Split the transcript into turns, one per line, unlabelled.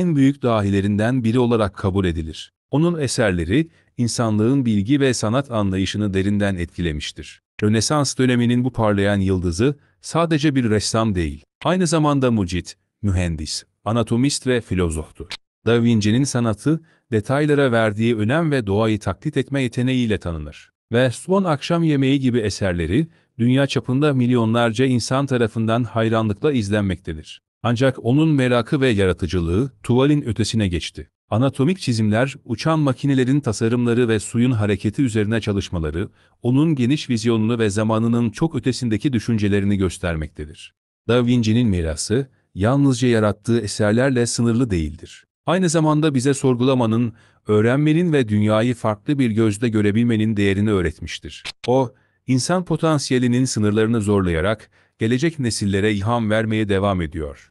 en büyük dahilerinden biri olarak kabul edilir. Onun eserleri, insanlığın bilgi ve sanat anlayışını derinden etkilemiştir. Rönesans döneminin bu parlayan yıldızı, sadece bir ressam değil, aynı zamanda mucit, mühendis, anatomist ve filozoftu. Da Vinci'nin sanatı, detaylara verdiği önem ve doğayı taklit etme yeteneğiyle tanınır. Ve Son Akşam Yemeği gibi eserleri, dünya çapında milyonlarca insan tarafından hayranlıkla izlenmektedir. Ancak onun merakı ve yaratıcılığı tuvalin ötesine geçti. Anatomik çizimler, uçan makinelerin tasarımları ve suyun hareketi üzerine çalışmaları, onun geniş vizyonunu ve zamanının çok ötesindeki düşüncelerini göstermektedir. Da Vinci'nin mirası, yalnızca yarattığı eserlerle sınırlı değildir. Aynı zamanda bize sorgulamanın, öğrenmenin ve dünyayı farklı bir gözde görebilmenin değerini öğretmiştir. O, insan potansiyelinin sınırlarını zorlayarak gelecek nesillere ilham vermeye devam ediyor.